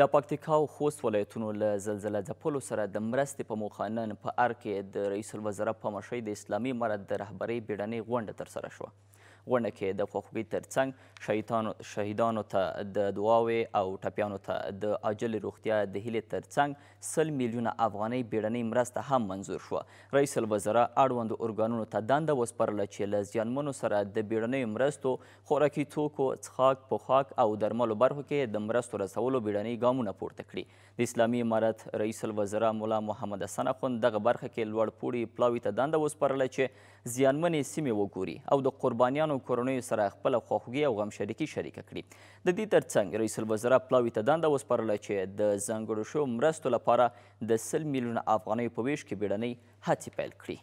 د پکتیکا او خوست ولایتونو له زلزله ځپلو سره د مرستې په موخه نن په ار کې د رئیس الوزرا په مشۍ د اسلامي امارت د رهبرۍ بیړنۍ غونډه ترسره شوه غونډه کې د خواخوږۍ ترڅنګ شهیدانو ته د دعاوې او ټپیانو ته د عاجلې روغتیا د هیلې ترڅنګ سل میلیونه افغانۍ بیړنۍ مرسته هم منظور شوه رئیس الوزراء اړوندو ارګانونو ته دنده وسپارله چې له زیانمنو سره د بیړنیو مرستو خوراکي توکو څښاک پوښاک او درملو برخو کې د مرستو رسولو بیړنۍ ګامونه پورته کړي د اسلامي امارت رئیس الوزراء مولا محمد حسن اخوند دغه برخه کې لوړ پوړي پلاوي ته دنده وسپارله چې زیانمنې سیمې وګوري او د قربانیانو افغانانو کورنیو سره خپل خواخوږي او غم شریکي شریکه کړي د دې ترڅنګ رئیس الوزرا پلاوي ته دنده وسپارله چې د ځانګړو شوو مرستو لپاره د سل میلیونه افغانیو په ویش کې بیړنۍ هڅې پیل کړي